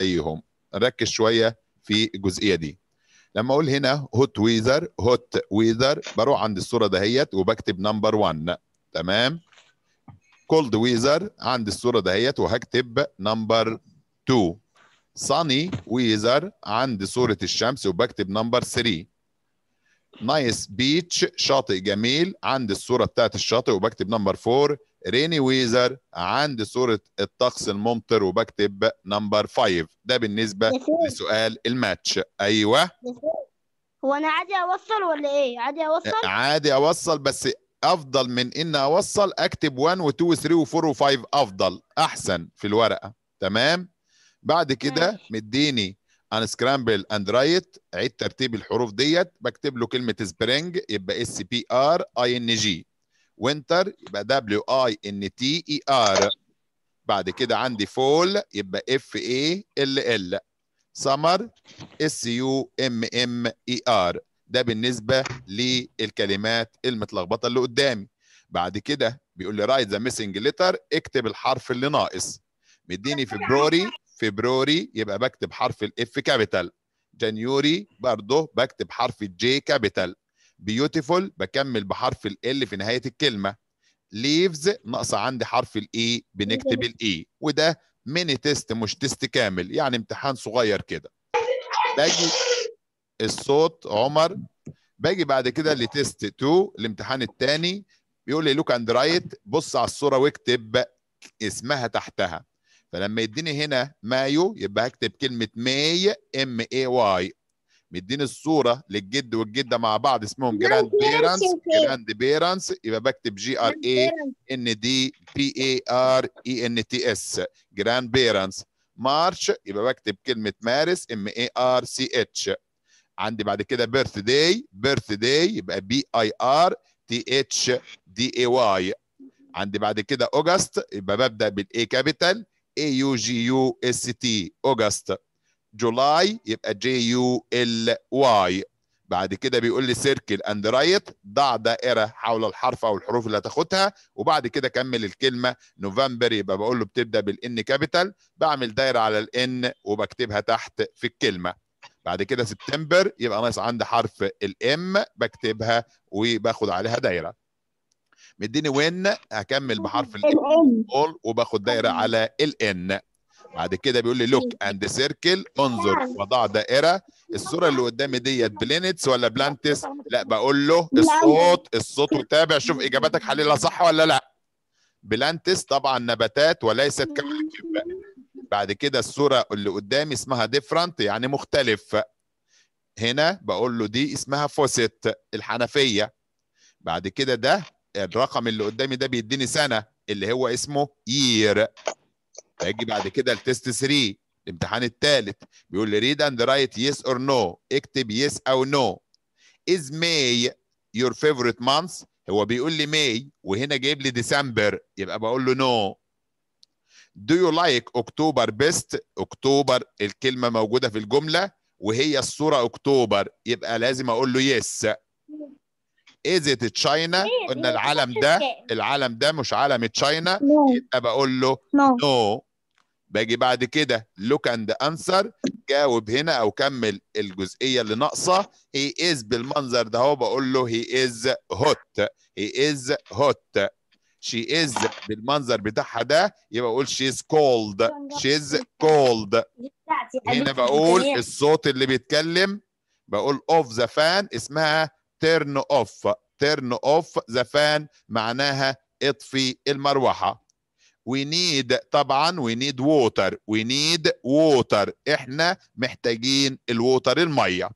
ايهم نركز شويه في الجزئيه دي لما اقول هنا هوت ويذر هوت ويذر بروح عند الصوره دهيت وبكتب نمبر 1 تمام كولد ويذر عند الصوره دهيت وهكتب نمبر 2 صاني ويذر عند صوره الشمس وبكتب نمبر 3 نايس بيتش شاطئ جميل عند الصوره بتاعت الشاطئ وبكتب نمبر 4 ريني ويزر عند صورة الطقس الممطر وبكتب نمبر 5 ده بالنسبة لسؤال الماتش أيوه هو أنا عادي أوصل ولا إيه؟ عادي أوصل؟ عادي أوصل بس أفضل من إن أوصل أكتب 1 و2 و3 و4 و5 أفضل أحسن في الورقة تمام؟ بعد كده مديني ان سكرامبل اند رايت عيد ترتيب الحروف ديت بكتب له كلمه سبرينج يبقى اس بي ار اي ان جي وينتر يبقى دبليو اي ان تي اي ار بعد كده عندي فول يبقى اف اي ال ال سمر اس يو ام ام اي ار ده بالنسبه للكلمات المتلخبطه اللي قدامي بعد كده بيقول لي رايت ذا ميسنج ليتر اكتب الحرف اللي ناقص مديني فبروري فبروري يبقى بكتب حرف الاف كابيتال جانيوري برضه بكتب حرف الجي كابيتال beautiful بكمل بحرف ال في نهايه الكلمه leaves ناقصه عندي حرف الاي e، بنكتب الاي e. وده ميني تيست مش تيست كامل يعني امتحان صغير كده باجي الصوت عمر باجي بعد كده لتيست 2 الامتحان الثاني بيقول لي لوك اند رايت بص على الصوره واكتب اسمها تحتها فلما يديني هنا مايو يبقى هكتب كلمه ماي ام اي واي مديني الصوره للجد والجده مع بعض اسمهم جراند بيرانس جراند بيرانس يبقى بكتب جي ار اي ان دي بي اي ار اي ان تي اس جراند بيرانس مارش يبقى بكتب كلمه مارس ام اي ار سي اتش عندي بعد كده بيرث داي بيرث داي يبقى بي اي ار تي اتش دي اي واي عندي بعد كده اوجست يبقى ببدا بالاي كابيتال اي يو جي يو اس تي اوجست جولاي يبقى جي يو ال واي بعد كده بيقول لي سيركل اند رايت ضع دائره حول الحرف او الحروف اللي هتاخدها وبعد كده كمل الكلمه نوفمبر يبقى بقول له بتبدا بالان كابيتال بعمل دايره على الان وبكتبها تحت في الكلمه بعد كده سبتمبر يبقى ناقص عندي حرف الام بكتبها وباخد عليها دايره مديني وين هكمل بحرف الام وباخد دايره على الان بعد كده بيقول لي لوك اند سيركل انظر نعم. وضع دائره الصوره اللي قدامي ديت بلينتس ولا بلانتس لا بقول له الصوت الصوت وتابع شوف اجاباتك حللها صح ولا لا بلانتس طبعا نباتات وليست كواكب بعد كده الصوره اللي قدامي اسمها ديفرنت يعني مختلف هنا بقول له دي اسمها فوسيت الحنفيه بعد كده ده الرقم اللي قدامي ده بيديني سنه اللي هو اسمه يير فيجي بعد كده التست 3 الامتحان الثالث بيقول لي ريد اند رايت يس اور نو اكتب يس او نو از ماي يور فيفورت مانث هو بيقول لي ماي وهنا جايب لي ديسمبر يبقى بقول له نو دو يو لايك اكتوبر بيست اكتوبر الكلمه موجوده في الجمله وهي الصوره اكتوبر يبقى لازم اقول له يس از ات تشاينا قلنا العلم ده العلم ده مش علم تشاينا يبقى بقول له نو no. no. باجي بعد كده لوك اند انسر جاوب هنا او كمل الجزئيه اللي ناقصه هي از بالمنظر ده هو بقول له هي از هوت هي از هوت شي از بالمنظر بتاعها ده يبقى اقول شي از كولد شي از كولد هنا بقول الصوت اللي بيتكلم بقول اوف ذا فان اسمها تيرن اوف تيرن اوف ذا فان معناها اطفي المروحه we need طبعا we need water we need water احنا محتاجين الووتر الميه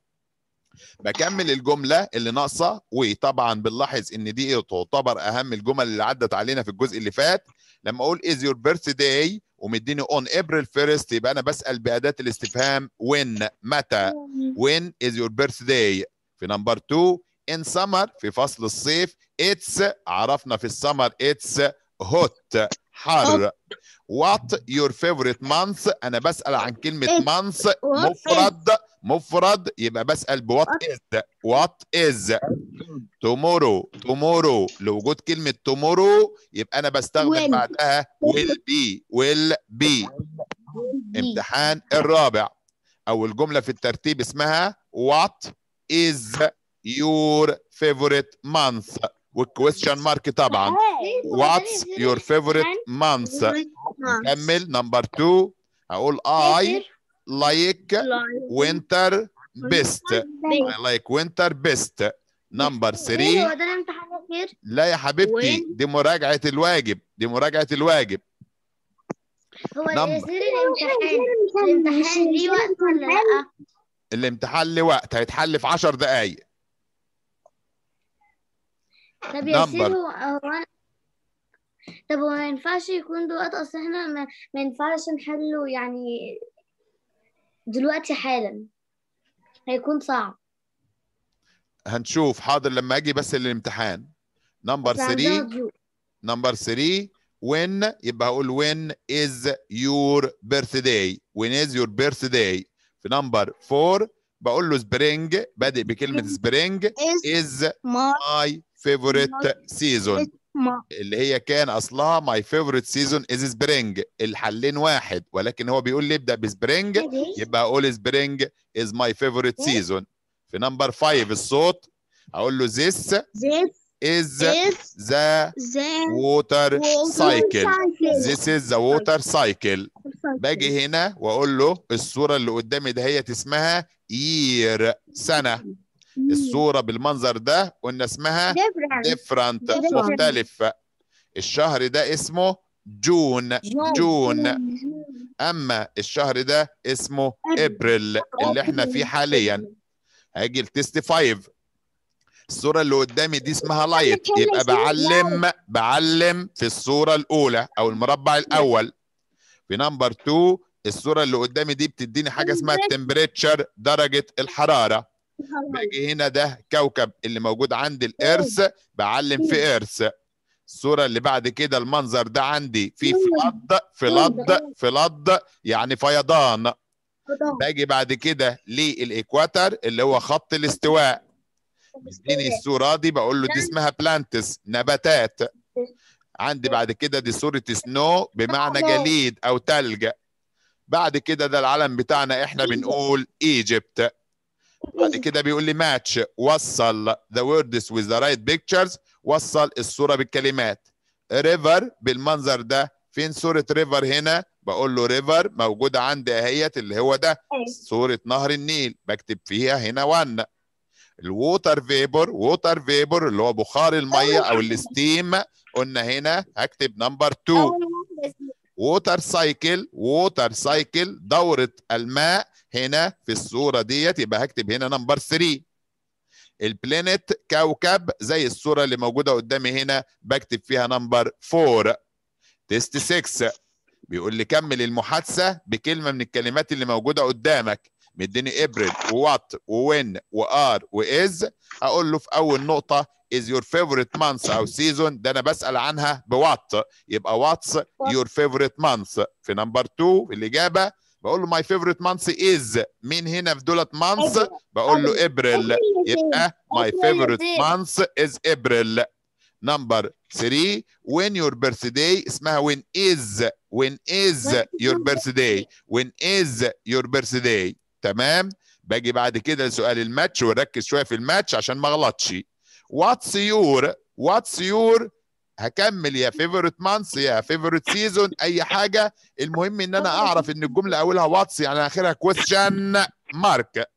بكمل الجملة اللي ناقصة وطبعا بنلاحظ ان دي تعتبر اهم الجمل اللي عدت علينا في الجزء اللي فات لما اقول is your birthday ومديني on April 1st يبقى انا بسأل بأداة الاستفهام when متى when is your birthday في نمبر 2 in summer في فصل الصيف it's عرفنا في السمر it's hot حر وات يور فيفورت مانث انا بسال عن كلمه مانث إيه. مفرد مفرد يبقى بسال بوات از وات از تومورو تومورو لوجود كلمه تومورو يبقى انا بستخدم بعدها ويل بي ويل بي امتحان الرابع اول جمله في الترتيب اسمها وات از يور فيفورت مانث والكويستشن مارك طبعا واتس يور فيفورت مانث نكمل نمبر 2 هقول اي لايك وينتر بيست اي لايك وينتر بيست نمبر 3 لا يا حبيبتي دي مراجعه الواجب دي مراجعه الواجب هو الامتحان الامتحان ليه وقت ولا لا؟ الامتحان ليه وقت هيتحل في 10 دقائق طب يا سيدي هو طب هو ما ينفعش يكون دلوقتي اصل احنا ما, ما ينفعش نحله يعني دلوقتي حالا هيكون صعب هنشوف حاضر لما اجي بس للامتحان نمبر 3 نمبر 3 when يبقى هقول when is your birthday when is your birthday في نمبر 4 بقول له spring بادئ بكلمه spring is my favorite سيزون اللي هي كان اصلها ماي favorite سيزون از سبرينج الحلين واحد ولكن هو بيقول لي ابدا بسبرينج إيه يبقى اقول سبرينج از ماي favorite سيزون إيه؟ في نمبر 5 الصوت اقول له ذس this is the, the water cycle. This is the water cycle. باجي هنا واقول له الصوره اللي قدامي دهيت اسمها year سنه الصورة بالمنظر ده قلنا اسمها different, different. مختلفة الشهر ده اسمه جون جون أما الشهر ده اسمه إبريل اللي احنا فيه حاليا هاجي لتست 5 الصورة اللي قدامي دي اسمها لايت يبقى إيه؟ بعلم بعلم في الصورة الأولى أو المربع الأول في نمبر 2 الصورة اللي قدامي دي بتديني حاجة اسمها التمبريتشر درجة الحرارة باجي هنا ده كوكب اللي موجود عند الارث بعلم في ارث الصوره اللي بعد كده المنظر ده عندي في فلض فلض فلض يعني فيضان باجي بعد كده للاكواتر اللي هو خط الاستواء مديني الصوره دي بقول له دي يعني اسمها بلانتس نباتات عندي بعد كده دي صوره سنو بمعنى جليد او تلج بعد كده ده العلم بتاعنا احنا بنقول ايجيبت بعد كده بيقول لي ماتش وصل ذا ووردز with ذا رايت بيكتشرز وصل الصوره بالكلمات ريفر بالمنظر ده فين صوره ريفر هنا بقول له ريفر موجوده عندي اهيت اللي هو ده أيوة. صوره نهر النيل بكتب فيها هنا 1 الووتر فيبر ووتر فيبر اللي هو بخار الميه أيوة. او الستيم قلنا هنا هكتب نمبر 2 ووتر سايكل ووتر سايكل دوره الماء هنا في الصوره ديت يبقى هكتب هنا نمبر 3 البلانيت كوكب زي الصوره اللي موجوده قدامي هنا بكتب فيها نمبر 4 تيست 6 بيقول لي كمل المحادثه بكلمه من الكلمات اللي موجوده قدامك مديني ابريل ووات ووين وار واز أقول له في اول نقطه is your favorite month او season ده انا بسال عنها بوات يبقى واتس your favorite month في نمبر 2 في الاجابه بقول له my favorite month is مين هنا في دولت month بقول له ابريل يبقى my favorite month is ابريل نمبر 3 when your birthday اسمها when is when is your birthday when is your birthday تمام باجي بعد كده لسؤال الماتش وركز شويه في الماتش عشان ما اغلطش واتس يور واتس يور هكمل يا فيفورت مانس يا فيفورت سيزون اي حاجه المهم ان انا اعرف ان الجمله اولها واتس يعني اخرها كويستشن مارك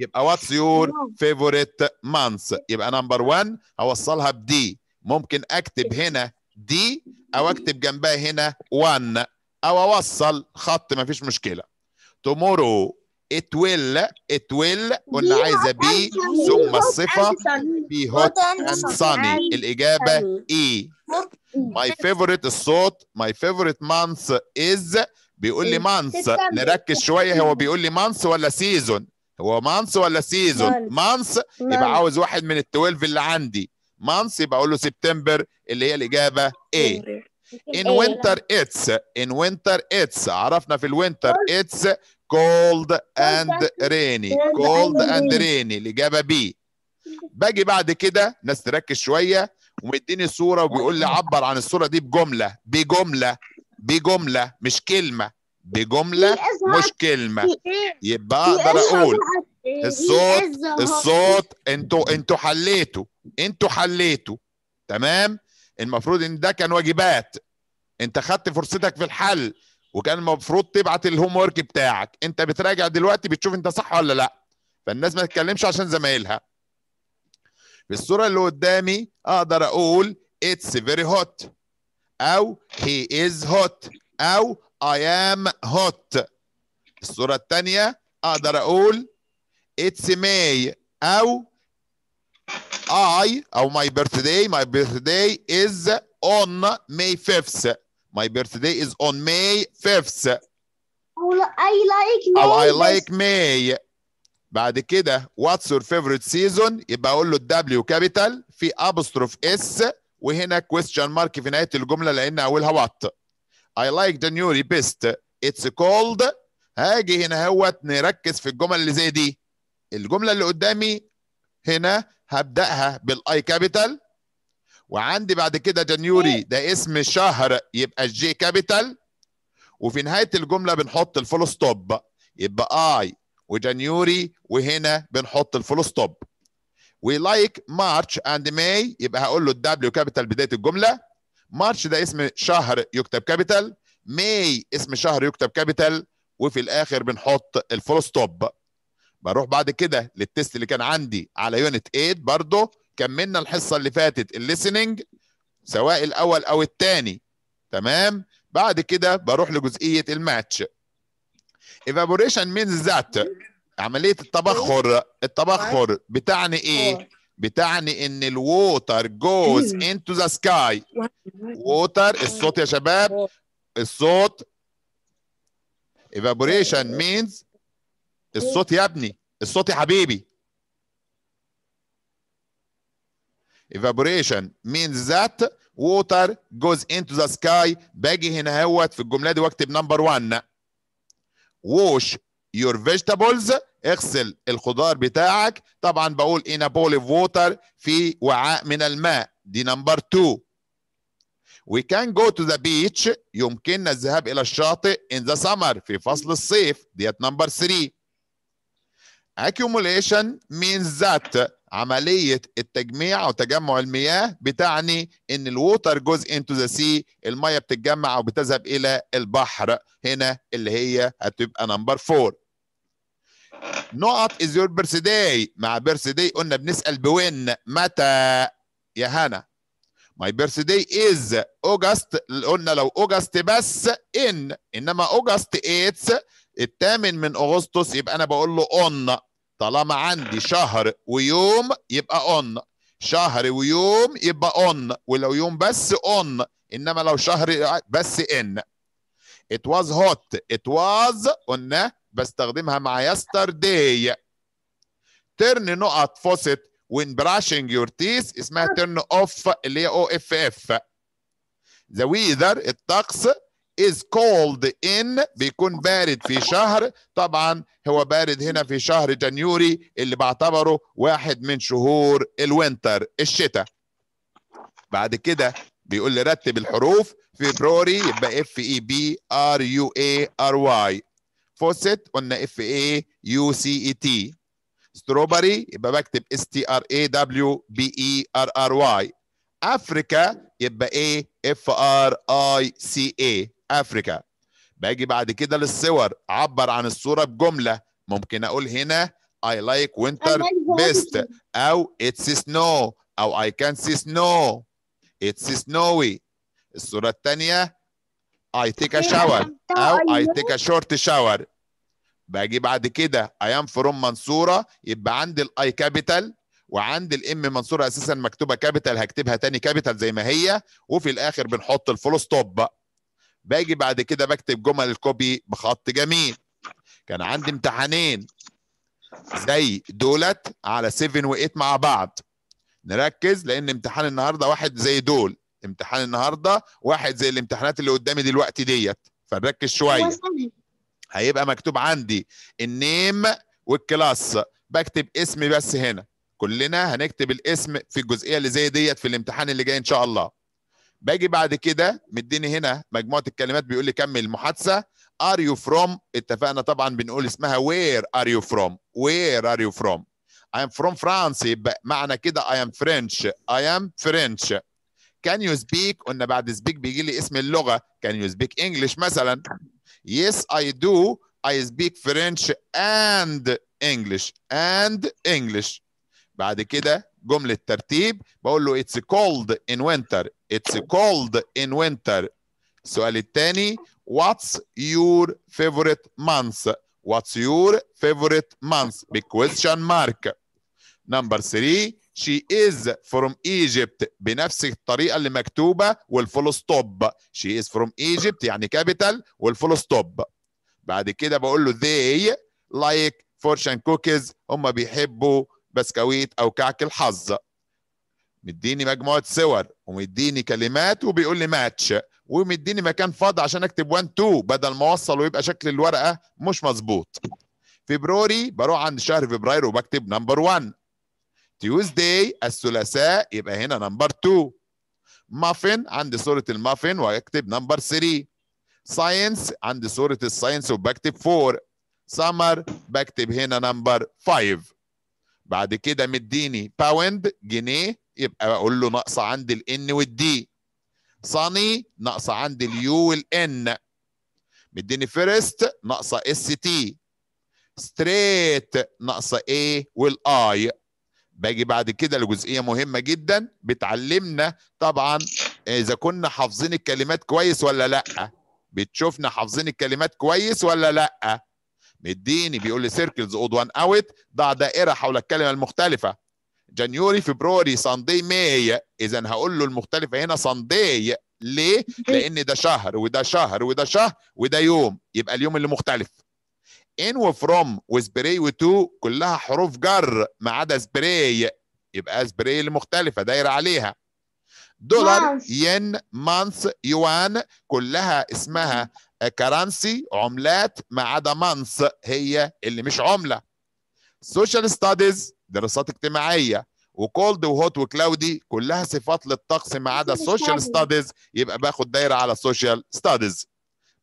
يبقى واتس يور فيفورت مانس يبقى نمبر 1 اوصلها بدي ممكن اكتب هنا دي او اكتب جنبها هنا 1 او اوصل خط مفيش مشكله تومورو it will it will قلنا عايزه بي ثم الصفه بي هوت اند sunny الاجابه اي ماي فيفورت الصوت ماي فيفورت مانث از بيقول لي مانث نركز شويه هو بيقول لي مانث ولا سيزون هو مانث ولا سيزون مانث يبقى عاوز واحد من ال 12 اللي عندي مانث يبقى اقول له سبتمبر اللي هي الاجابه اي in winter it's in winter it's عرفنا في الوينتر it's كولد اند ريني كولد اند ريني الاجابه بي باجي بعد كده ناس تركز شويه ومديني صوره وبيقول لي عبر عن الصوره دي بجمله بجمله بجمله مش كلمه بجمله مش كلمه يبقى اقدر اقول الصوت الصوت انتوا انتوا حليتوا انتوا حليتوا تمام المفروض ان ده كان واجبات انت خدت فرصتك في الحل وكان المفروض تبعت الهوم ورك بتاعك انت بتراجع دلوقتي بتشوف انت صح ولا لا فالناس ما تتكلمش عشان زمايلها في الصوره اللي قدامي اقدر اقول اتس فيري هوت او هي از هوت او اي ام هوت الصوره الثانيه اقدر اقول اتس ماي او اي او ماي بيرث ماي بيرث از اون ماي 5 My birthday is on May 5th. أو I like May. أو I like May. بعد كده what's your favorite season يبقى أقول له W capital في apostrophe S وهنا question mark في نهاية الجملة لأن أولها what. I like January best. It's cold. هاجي هنا هوت نركز في الجمل اللي زي دي. الجملة اللي قدامي هنا هبدأها بالاي كابيتال وعندي بعد كده جانيوري إيه؟ ده اسم شهر يبقى الجي كابيتال وفي نهايه الجمله بنحط الفول ستوب يبقى اي وجانيوري وهنا بنحط الفول ستوب وي لايك مارش اند ماي يبقى هقول له الدبليو كابيتال بدايه الجمله مارش ده اسم شهر يكتب كابيتال ماي اسم شهر يكتب كابيتال وفي الاخر بنحط الفول ستوب بروح بعد كده للتست اللي كان عندي على يونت 8 برضه كملنا الحصه اللي فاتت الليسننج سواء الاول او الثاني تمام بعد كده بروح لجزئيه الماتش evaporation means that عمليه التبخر التبخر بتعني ايه بتعني ان الووتر جوز انتو ذا سكاي ووتر الصوت يا شباب الصوت evaporation means الصوت يا ابني الصوت يا حبيبي evaporation means that water goes into the sky باجي هنا اهوت في الجمله دي واكتب نمبر 1 wash your vegetables اغسل الخضار بتاعك طبعا بقول in a bowl of water في وعاء من الماء دي نمبر 2 we can go to the beach يمكننا الذهاب الى الشاطئ in the summer في فصل الصيف ديت نمبر 3 accumulation means that عملية التجميع أو تجمع المياه بتعني إن الووتر جزء انتو ذا سي المياه بتتجمع وبتذهب إلى البحر هنا اللي هي هتبقى نمبر فور نقط از يور بيرث داي مع بيرث داي قلنا بنسأل بوين متى يا هنا ماي بيرث داي از اوجست قلنا لو اوجست بس ان انما اوجست 8 الثامن من اغسطس يبقى انا بقول له اون طالما عندي شهر ويوم يبقى اون شهر ويوم يبقى اون ولو يوم بس اون انما لو شهر بس ان it was hot it was قلنا بستخدمها مع yesterday turn نقط faucet when brushing your teeth اسمها turn off اللي هي او اف اف the weather الطقس is cold in بيكون بارد في شهر طبعا هو بارد هنا في شهر جانيوري اللي بعتبره واحد من شهور الوينتر الشتاء بعد كده بيقول لي رتب الحروف فيبروري يبقى اف اي بي ار يو اي ار واي فوست قلنا اف اي يو سي اي تي ستروبري يبقى بكتب اس تي ار اي دبليو بي اي ار ار واي افريكا يبقى ايه اف ار اي سي اي افريكا باجي بعد كده للصور عبر عن الصوره بجمله ممكن اقول هنا I like winter best او it's snow او I can see snow it's snowy الصوره الثانيه I take a shower او I take a short shower باجي بعد كده I am from منصوره يبقى عندي الاي كابيتال وعند الام منصوره اساسا مكتوبه كابيتال هكتبها تاني كابيتال زي ما هي وفي الاخر بنحط الفول ستوب بقى باجي بعد كده بكتب جمل الكوبي بخط جميل كان عندي امتحانين زي دولت على 7 و8 مع بعض نركز لان امتحان النهارده واحد زي دول امتحان النهارده واحد زي الامتحانات اللي قدامي دلوقتي ديت فنركز شويه هيبقى مكتوب عندي النيم والكلاس بكتب اسمي بس هنا كلنا هنكتب الاسم في الجزئيه اللي زي ديت في الامتحان اللي جاي ان شاء الله باجي بعد كده مديني هنا مجموعه الكلمات بيقول لي كمل المحادثه ار يو فروم اتفقنا طبعا بنقول اسمها وير ار يو فروم وير ار يو فروم I am from France يبقى معنى كده I am French I am French Can you speak قلنا بعد speak بيجي لي اسم اللغة Can you speak English مثلا Yes I do I speak French and English and English بعد كده جملة ترتيب بقول له it's cold in winter It's cold in winter. السؤال الثاني What's your favorite month? What's your favorite month? Big question mark. Number three She is from Egypt بنفس الطريقة اللي مكتوبة والفول ستوب. She is from Egypt يعني capital والفول ستوب. بعد كده بقول له they like fortune cookies هم بيحبوا بسكويت أو كعك الحظ. مديني مجموعة صور ومديني كلمات وبيقول لي ماتش ومديني مكان فاضي عشان اكتب 1 2 بدل ما اوصل ويبقى شكل الورقه مش مظبوط فبروري بروح عند شهر فبراير وبكتب نمبر 1 تيوزداي الثلاثاء يبقى هنا نمبر 2 مافن عند صوره المافن واكتب نمبر 3 ساينس عند صوره الساينس وبكتب 4 سمر بكتب هنا نمبر 5 بعد كده مديني باوند جنيه يبقى بقول له ناقصه عندي الان والدي صاني ناقصه عندي اليو والان مديني فيرست ناقصه اس تي ستريت ناقصه ايه والاي باجي بعد كده لجزئيه مهمه جدا بتعلمنا طبعا اذا كنا حافظين الكلمات كويس ولا لا بتشوفنا حافظين الكلمات كويس ولا لا مديني بيقول لي سيركلز اوض وان اوت ضع دائره حول الكلمه المختلفه جانيوري فبروري ساندي ماي اذا هقول له المختلفه هنا ساندي ليه؟ إيه؟ لان ده شهر وده شهر وده شهر وده يوم يبقى اليوم اللي مختلف ان وفروم وسبراي وتو كلها حروف جر ما عدا سبراي يبقى سبراي اللي مختلفه دايره عليها دولار ين مانث يوان كلها اسمها كرانسي عملات ما عدا مانث هي اللي مش عمله سوشيال ستاديز دراسات اجتماعيه وكولد وهوت وكلاودي كلها صفات للطقس ما عدا السوشيال ستاديز يبقى باخد دايره على السوشيال ستاديز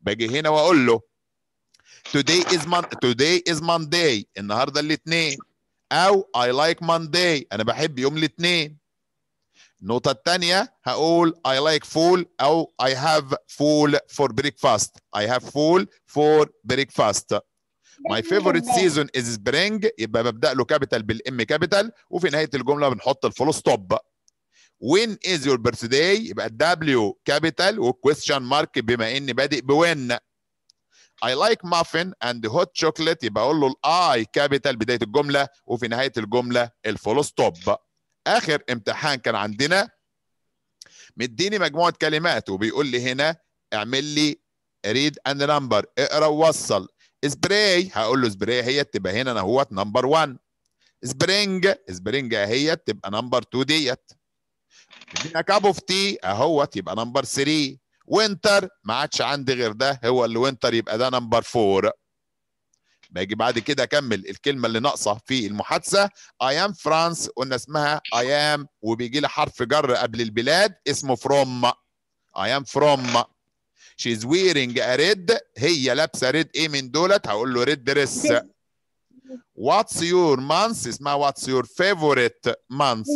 باجي هنا واقول له today is mon today is Monday النهارده الاثنين او I like Monday انا بحب يوم الاثنين النقطة الثانية هقول I like full أو I have full for breakfast I have full for breakfast ماي فيفورت سيزون از سبرينج يبقى ببدا له كابيتال بالام كابيتال وفي نهايه الجمله بنحط الفول ستوب وين از يور داي يبقى الدبليو كابيتال والكويستشن مارك بما اني بادئ بوين I like مافن and hot chocolate يبقى اقول له الاي كابيتال بدايه الجمله وفي نهايه الجمله الفول ستوب اخر امتحان كان عندنا مديني مجموعه كلمات وبيقول لي هنا اعمل لي ريد اند نمبر اقرا ووصل سبراي هقول له سبراي اهيت تبقى هنا اهوت نمبر 1 سبرينج سبرينج اهيت تبقى نمبر 2 ديت ادينا كاب اوف تي اهوت يبقى نمبر 3 وينتر ما عادش عندي غير ده هو اللي وينتر يبقى ده نمبر 4 باجي بعد كده اكمل الكلمه اللي ناقصه في المحادثه اي ام فرانس قلنا اسمها اي ام وبيجي لي حرف جر قبل البلاد اسمه فروم اي ام فروم she is wearing a red هي لابسه red ايه من دولت هقول له red dress واتس يور مانث اسمها واتس يور فيفورت مانث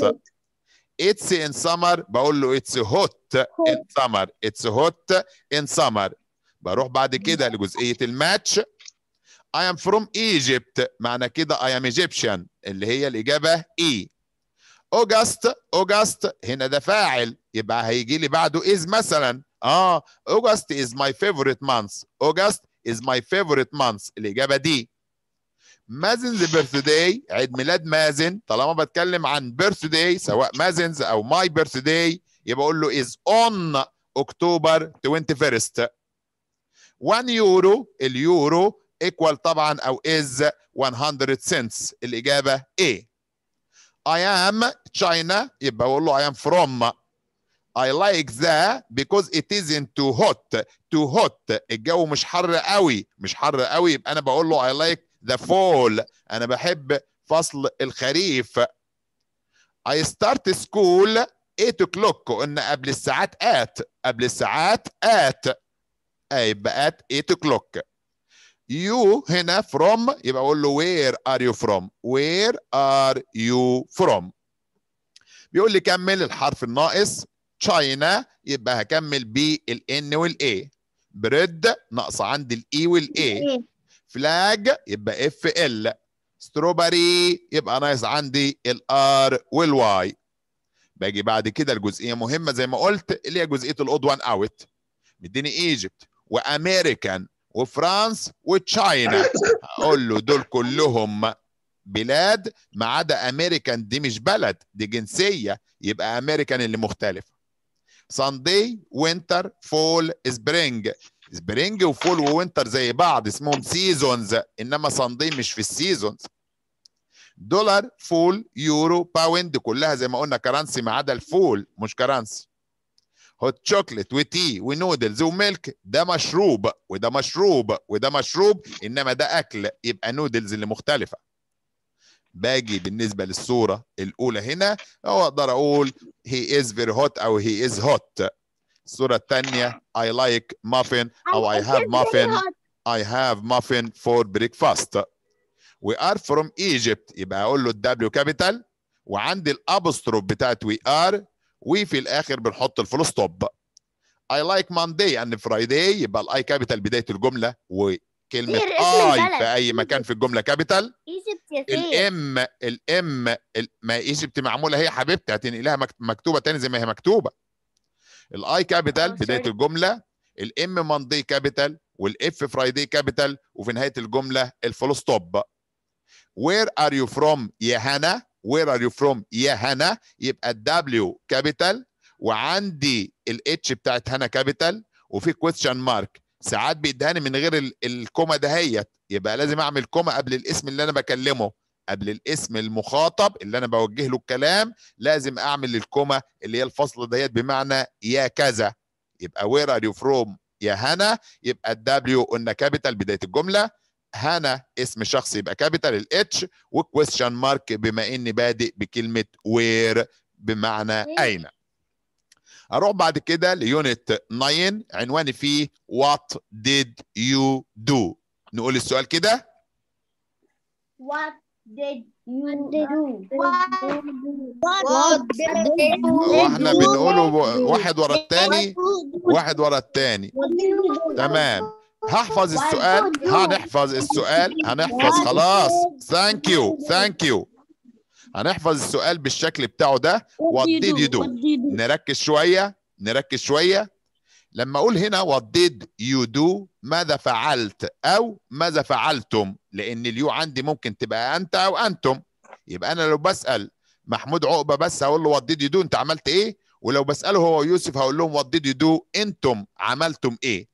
it's in summer بقول له it's hot in summer it's hot in summer بروح بعد كده لجزئيه الماتش I am from Egypt معنى كده I am Egyptian اللي هي الإجابة E August August هنا ده فاعل يبقى هيجي لي بعده is مثلا اه اوغست از ماي فيفورت مانث اوغست از ماي فيفورت مانث الإجابة دي مازنز بيرثداي عيد ميلاد مازن طالما بتكلم عن بيرثداي سواء مازنز أو ماي بيرثداي يبقى أقول له از اون أكتوبر 21st 1 يورو اليورو ايكوال طبعا أو از 100 سنتس الإجابة A I am China يبقى أقول له I am from I like the because it isn't too hot too hot الجو مش حر قوي مش حر قوي يبقى انا بقول له I like the fall انا بحب فصل الخريف I start school 8 o'clock قلنا قبل الساعات at قبل الساعات at أي يبقى at 8 o'clock you هنا from يبقى اقول له where are you from where are you from بيقول لي كمل الحرف الناقص تشاينا يبقى هكمل بالان والاي بريد ناقصه عندي الاي e والاي فلاج يبقى اف ال ستروبري يبقى ناقص عندي الار والواي باجي بعد كده الجزئيه مهمه زي ما قلت اللي هي جزئيه الاود وان اوت مديني ايجيبت وامريكان وفرانس وتشاينا اقول له دول كلهم بلاد ما عدا امريكان دي مش بلد دي جنسيه يبقى امريكان اللي مختلف Sunday, winter, fall, spring Spring وفول ووينتر زي بعض اسمهم سيزونز انما Sunday مش في السيزونز دولار فول يورو باوند كلها زي ما قلنا كرنسي ما عدا الفول مش كرنسي هوت شوكليت وتي ونودلز وميلك ده مشروب وده مشروب وده مشروب انما ده اكل يبقى نودلز اللي مختلفه باجي بالنسبه للصوره الاولى هنا او اقدر اقول هي از فيري هوت او هي از هوت الصوره الثانيه اي لايك مافن او اي هاف مافن اي هاف مافن فور بريكفاست وي ار فروم ايجيبت يبقى اقول له الدبليو كابيتال وعندي الابستروف بتاعت وي ار وفي الاخر بنحط الفول ستوب I like Monday and Friday يبقى الاي كابيتال بدايه الجمله و كلمه اي في اي مكان في الجمله كابيتال ايجيبت الام الام ما ايجيبت معموله هي حبيبتي هتنقلها مكتوبه تاني زي ما هي مكتوبه الاي كابيتال oh, بدايه الجمله الام ماندي كابيتال والاف فرايدي كابيتال وفي نهايه الجمله الفول ستوب وير ار يو فروم يا هنا وير ار يو فروم يا هنا يبقى الدبليو كابيتال وعندي الاتش بتاعت هنا كابيتال وفي كويستشن مارك ساعات بيدهاني من غير الكومة دهيت يبقى لازم اعمل كومة قبل الاسم اللي انا بكلمه قبل الاسم المخاطب اللي انا بوجه له الكلام لازم اعمل الكومة اللي هي الفصل دهيت بمعنى يا كذا يبقى وير ار يو فروم يا هنا يبقى الدبليو قلنا كابيتال بدايه الجمله هنا اسم شخص يبقى كابيتال الاتش وكويستشن مارك بما اني بادئ بكلمه وير بمعنى إيه؟ اين اروح بعد كده ليونت 9 عنواني فيه وات ديد يو دو نقول السؤال كده وات ديد واحنا بنقوله واحد ورا الثاني واحد ورا الثاني تمام هحفظ السؤال هنحفظ السؤال هنحفظ خلاص ثانك يو ثانك يو هنحفظ السؤال بالشكل بتاعه ده وات ديد يو دو نركز شويه نركز شويه لما اقول هنا وات ديد يو دو ماذا فعلت او ماذا فعلتم لان اليو عندي ممكن تبقى انت او انتم يبقى انا لو بسال محمود عقبه بس هقول له وات ديد يو دو انت عملت ايه ولو بساله هو يوسف هقول لهم وات ديد يو دو انتم عملتم ايه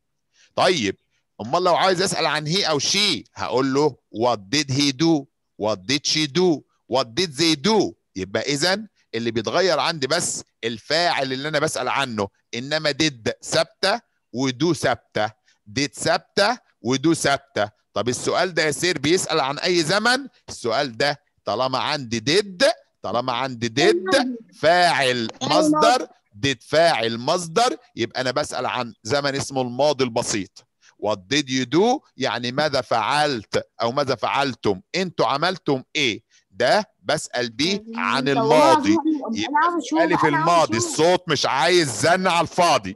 طيب امال لو عايز اسال عن هي او شي هقول له وات ديد هي دو وات ديد شي دو what did they do يبقى اذا اللي بيتغير عندي بس الفاعل اللي انا بسال عنه انما ديد ثابته ودو ثابته ديد ثابته ودو ثابته طب السؤال ده يا سير بيسال عن اي زمن السؤال ده طالما عندي ديد طالما عندي ديد أيوة. فاعل أيوة. مصدر ديد فاعل مصدر يبقى انا بسال عن زمن اسمه الماضي البسيط what did you do يعني ماذا فعلت او ماذا فعلتم انتوا عملتم ايه ده بسال بيه عن الماضي يبقى في الماضي الصوت مش عايز زن على الفاضي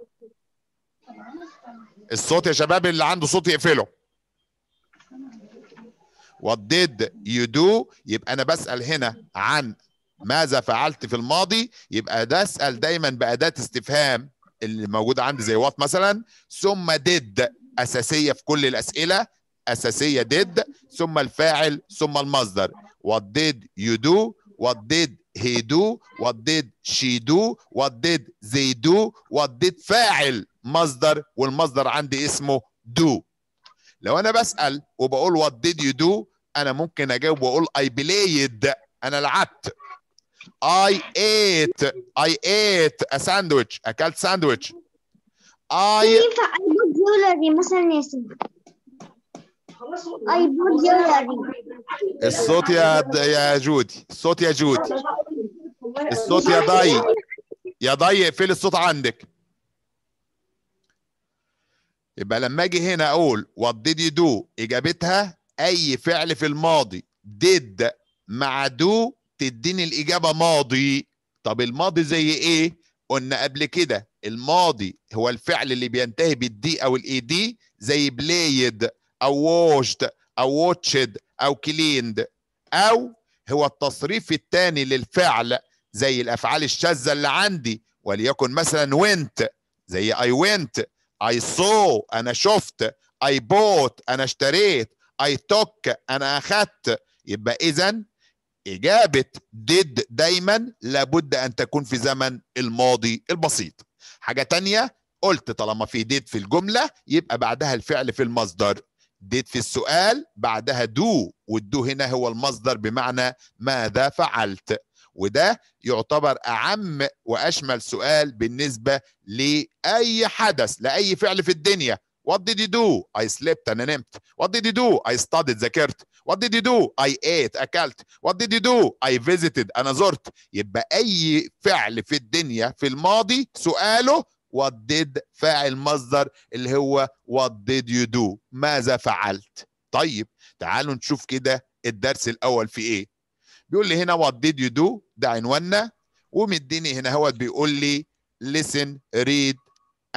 الصوت يا شباب اللي عنده صوت يقفله what did you do يبقى انا بسال هنا عن ماذا فعلت في الماضي يبقى ده اسال دايما باداه استفهام اللي موجوده عندي زي وات مثلا ثم ديد اساسيه في كل الاسئله اساسيه ديد ثم الفاعل ثم المصدر What did you do? What did he do? What did she do? What did they do? What did فاعل مصدر والمصدر عندي اسمه do لو انا بسأل وبقول what did you do انا ممكن اجاوب واقول I played انا لعبت I ate I ate a sandwich اكلت ساندويتش I مثلا يا الصوت يا يا جودي الصوت يا جودي الصوت يا ضي يا ضي اقفل الصوت عندك يبقى لما اجي هنا اقول وات ديد يو دو اجابتها اي فعل في الماضي ديد مع دو تديني الاجابه ماضي طب الماضي زي ايه قلنا قبل كده الماضي هو الفعل اللي بينتهي بالدي او الاي دي e زي بلايد أو ووجد أو ووتشد أو كليند أو هو التصريف الثاني للفعل زي الأفعال الشاذة اللي عندي وليكن مثلا went زي I went I saw أنا شفت I bought أنا اشتريت I took أنا أخذت يبقى إذا إجابة did دايما لابد أن تكون في زمن الماضي البسيط حاجة تانية قلت طالما في did في الجملة يبقى بعدها الفعل في المصدر ديت في السؤال بعدها دو والدو هنا هو المصدر بمعنى ماذا فعلت وده يعتبر أعم وأشمل سؤال بالنسبة لأي حدث لأي فعل في الدنيا What did you do? I slept أنا نمت What did you do? I studied ذاكرت What did you do? I ate أكلت What did you do? I visited أنا زرت يبقى أي فعل في الدنيا في الماضي سؤاله what did فاعل مصدر اللي هو what did you do ماذا فعلت طيب تعالوا نشوف كده الدرس الاول في ايه بيقول لي هنا what did you do ده عنواننا ومديني هنا هو بيقول لي listen read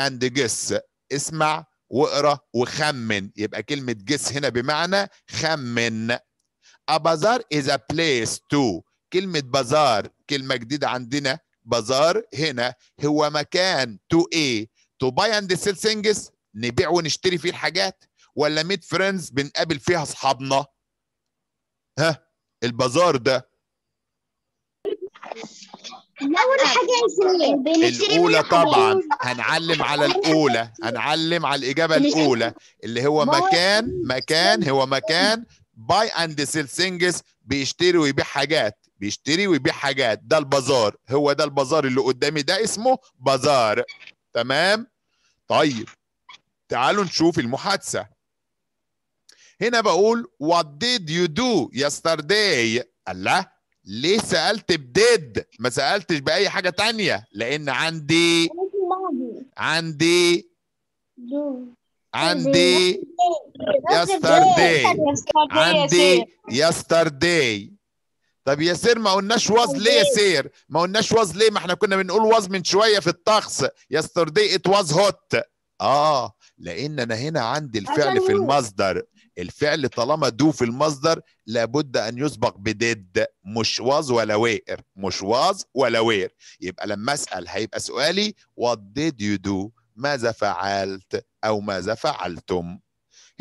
and guess اسمع واقرا وخمن يبقى كلمه جس هنا بمعنى خمن ابازار از ا a تو كلمه بازار كلمه جديده عندنا بازار هنا هو مكان تو ايه تو باي اند سيل ثينجز نبيع ونشتري فيه الحاجات ولا ميت فريندز بنقابل فيها اصحابنا ها البازار ده اول حاجه الاولى طبعا هنعلم على الاولى هنعلم على الاجابه الاولى اللي هو مكان مكان هو مكان باي اند سيل ثينجز بيشتري ويبيع حاجات بيشتري ويبيع حاجات ده البازار هو ده البازار اللي قدامي ده اسمه بازار تمام طيب تعالوا نشوف المحادثة هنا بقول what did you do yesterday الله ليه سألت بديد ما سألتش بأي حاجة تانية لأن عندي عندي عندي يسترداي عندي يسترداي طب ياسير ما قلناش واز ليه طيب. ياسير ما قلناش واز ليه ما احنا كنا بنقول واز من شويه في الطقس يسترداي ات واز هوت اه لان انا هنا عندي الفعل في المصدر الفعل طالما دو في المصدر لابد ان يسبق بديد مش واز ولا وير مش واز ولا وير يبقى لما اسال هيبقى سؤالي وات ديد يو دو ماذا فعلت او ماذا فعلتم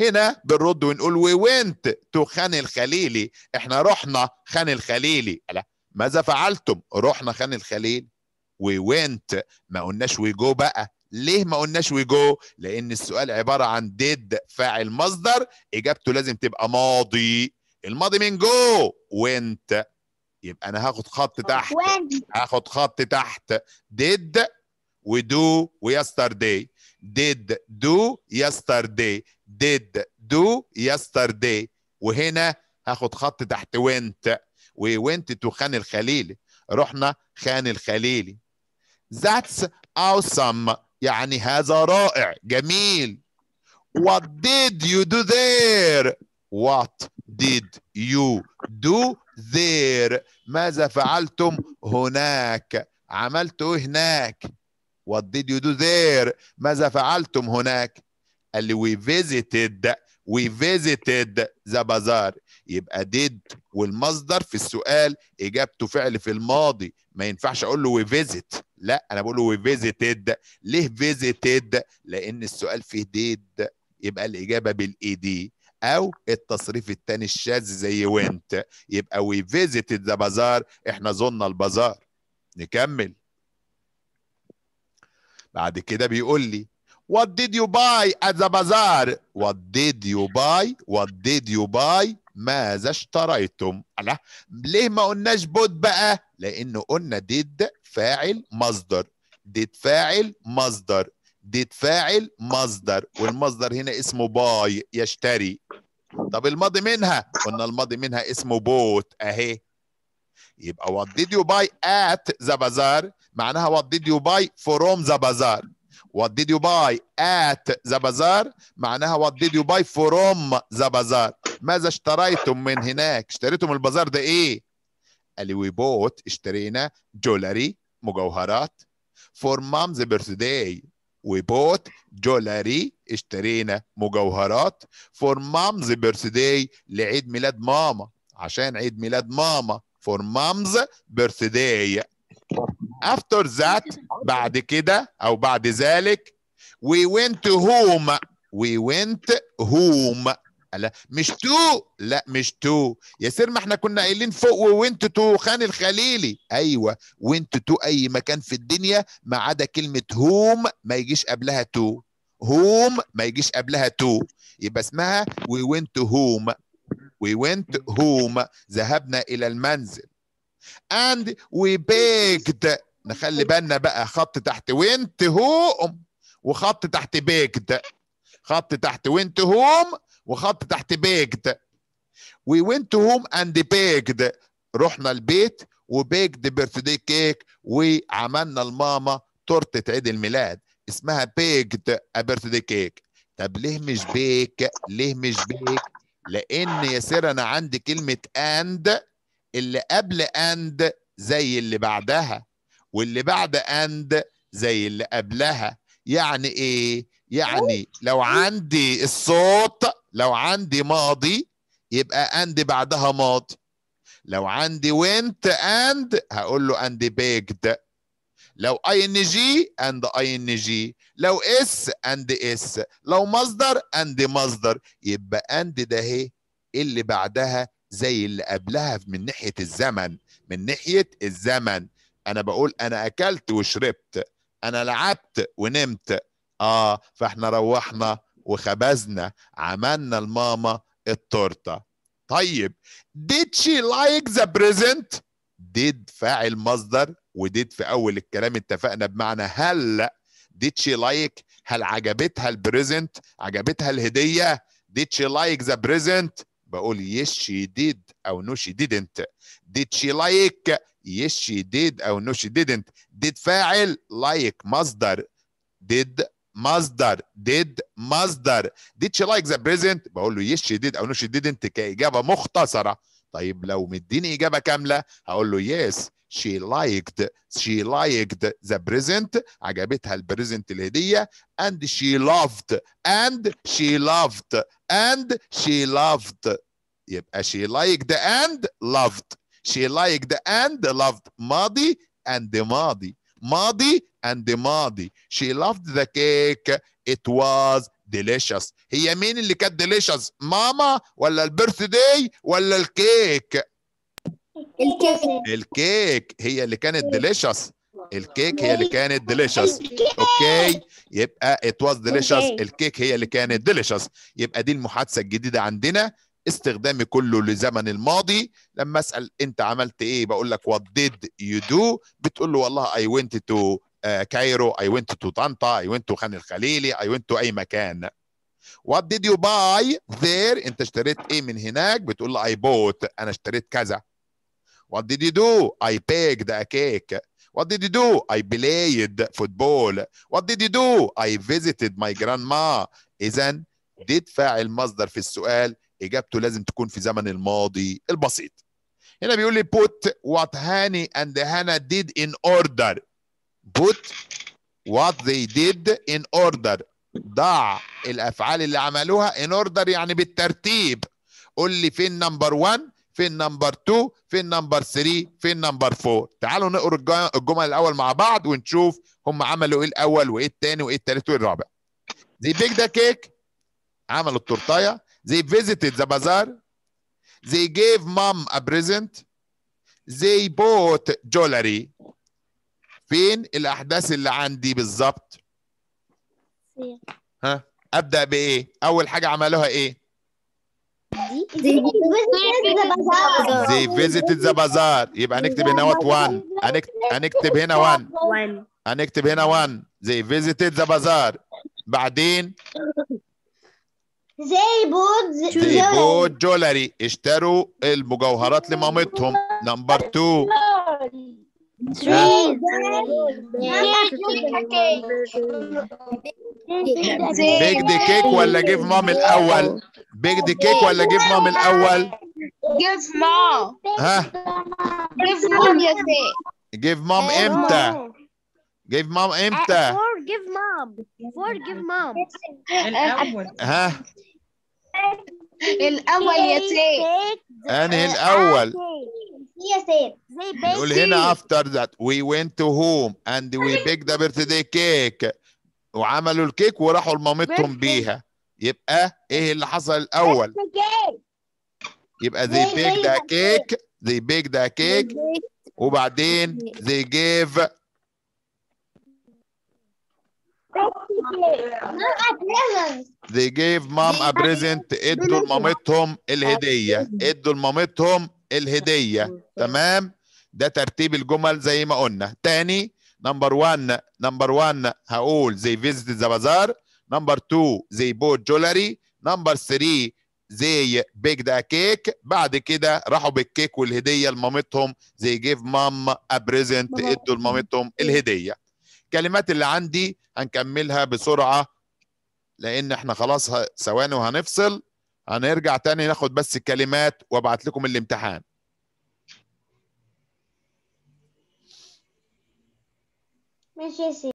هنا بنرد ونقول وي وينت تو خان الخليلي احنا رحنا خان الخليلي لا ماذا فعلتم رحنا خان الخليلي وي وينت ما قلناش وي جو بقى ليه ما قلناش وي جو لان السؤال عباره عن ديد فاعل مصدر اجابته لازم تبقى ماضي الماضي من جو ونت يبقى انا هاخد خط تحت هاخد خط تحت ديد ودو ويسترداي ديد دو يسترداي did do yesterday وهنا هاخد خط تحت went وwent to خان الخليلي رحنا خان الخليلي that's awesome يعني هذا رائع جميل what did you do there what did you do there ماذا فعلتم هناك عملت إيه هناك what did you do there ماذا فعلتم هناك قال لي وي فيزيتد وي فيزيتد ذا بازار يبقى ديد والمصدر في السؤال اجابته فعل في الماضي ما ينفعش اقول له وي فيزيت لا انا بقول له وي فيزيتد ليه فيزيتد لان السؤال فيه ديد يبقى الاجابه بالاي دي e او التصريف الثاني الشاذ زي وينت يبقى وي فيزيتد ذا بازار احنا زرنا البازار نكمل بعد كده بيقول لي What did you buy at the bazaar? What did you buy? What did you buy? ماذا اشتريتم؟ الله ليه ما قلناش بود بقى؟ لأنه قلنا did فاعل مصدر did فاعل مصدر did فاعل مصدر والمصدر هنا اسمه باي يشتري طب الماضي منها قلنا الماضي منها اسمه بوت اهي يبقى what did you buy at the bazaar معناها what did you buy from the bazaar what did you buy at the bazaar معناها what did you buy from the bazaar ماذا اشتريتم من هناك اشتريتم البازار ده ايه قال لي we bought اشترينا جولري مجوهرات for mom's birthday we bought jewelry اشترينا مجوهرات for mom's birthday لعيد ميلاد ماما عشان عيد ميلاد ماما for mom's birthday after that بعد كده أو بعد ذلك we went to home we went home لا مش تو لا مش تو يا سير ما احنا كنا قايلين فوق ووينت تو خان الخليلي ايوه وينت تو اي مكان في الدنيا ما عدا كلمه هوم ما يجيش قبلها تو هوم ما يجيش قبلها تو يبقى اسمها وي وينت هوم وي وينت هوم ذهبنا الى المنزل and we begged نخلي بالنا بقى خط تحت وينت هوم وخط تحت بيجد خط تحت وينت هوم وخط تحت بيجد وي وينت هوم اند بيجد رحنا البيت وبيكد بيرثدي كيك وعملنا الماما تورته عيد الميلاد اسمها بيكد بيرثدي كيك طب ليه مش بيك ليه مش بيك لان يا سير انا عندي كلمه اند اللي قبل اند زي اللي بعدها واللي بعد اند زي اللي قبلها يعني ايه يعني لو عندي الصوت لو عندي ماضي يبقى اند بعدها ماضي لو عندي وينت اند هقول له اند بيجد لو اي ان جي اند اي ان جي لو اس اند اس لو مصدر اند مصدر يبقى اند ده اهي اللي بعدها زي اللي قبلها من ناحيه الزمن من ناحيه الزمن انا بقول انا اكلت وشربت انا لعبت ونمت اه فاحنا روحنا وخبزنا عملنا الماما التورته طيب did she like the present did فاعل مصدر وديد في اول الكلام اتفقنا بمعنى هل did she like هل عجبتها البريزنت عجبتها الهديه did she like the present بقول yes she did أو no she didn't did she like yes she did أو no she didn't did فاعل like مصدر did مصدر did مصدر did she like the present بقول له yes she did أو no she didn't كإجابة مختصرة طيب لو مديني إجابة كاملة هقول له yes she liked she liked the present عجبتها البريزنت الهدية and she loved and she loved and she loved يبقى she liked and loved she liked and loved ماضي and ماضي ماضي and ماضي she loved the cake it was delicious هي مين اللي كانت delicious ماما ولا البيرث داي ولا الكيك الكيك الكيك هي اللي كانت ديليشس الكيك هي اللي كانت ديليشس اوكي يبقى ات واز ديليشس الكيك هي اللي كانت ديليشس يبقى دي المحادثه الجديده عندنا استخدامي كله لزمن الماضي لما اسال انت عملت ايه بقول لك وات ديد يو دو بتقول له والله اي ونت تو كايرو اي ونت تو طنطا اي ونت تو خان الخليلي اي ونت تو اي مكان وات ديد يو باي ذير انت اشتريت ايه من هناك بتقول له اي بوت انا اشتريت كذا What did you do? I baked a cake. What did you do? I played football. What did you do? I visited my grandma. إذا did فاعل مصدر في السؤال إجابته لازم تكون في زمن الماضي البسيط. هنا بيقول لي put what Hani and Hannah did in order. Put what they did in order. ضع الأفعال اللي عملوها in order يعني بالترتيب. قول لي فين number one فين نمبر 2 فين نمبر 3 فين نمبر 4 تعالوا نقرا الجمل الاول مع بعض ونشوف هم عملوا ايه الاول وايه الثاني وايه الثالث وايه الرابع they baked the cake عملوا التورتايه they visited the bazaar they gave mom a present they bought jewelry فين الاحداث اللي عندي بالظبط ها ابدا بايه اول حاجه عملوها ايه they visited the bazaar يبقى نكتب هنا what one هنكتب هنا one هنكتب هنا one they visited the bazaar بعدين they bought they bought jewelry اشتروا المجوهرات لمامتهم number two بيك دي كيك ولا جيف مام الاول بيك دي كيك ولا جيف مام الاول جيف مام ها جيف مام يا سي جيف مام امتى جيف مام امتى فور جيف مام فور جيف مام ها الاول يا سي انهي الاول Yes, said they baked هنا after that we went to home and we baked the birthday cake وعملوا الكيك وراحوا لمامتهم بيها يبقى ايه اللي حصل الاول يبقى they baked the cake they baked the cake وبعدين they gave they gave mom a present ادوا لمامتهم الهديه ادوا لمامتهم الهديه تمام ده ترتيب الجمل زي ما قلنا تاني نمبر 1 نمبر 1 هقول زي فيزيت ذا بازار نمبر 2 زي بوت جولري نمبر 3 زي بيك ذا كيك بعد كده راحوا بالكيك والهديه لمامتهم زي جيف مام ا بريزنت ادوا لمامتهم الهديه الكلمات اللي عندي هنكملها بسرعه لان احنا خلاص ثواني وهنفصل هنرجع تاني ناخد بس الكلمات وابعت لكم الامتحان ماشي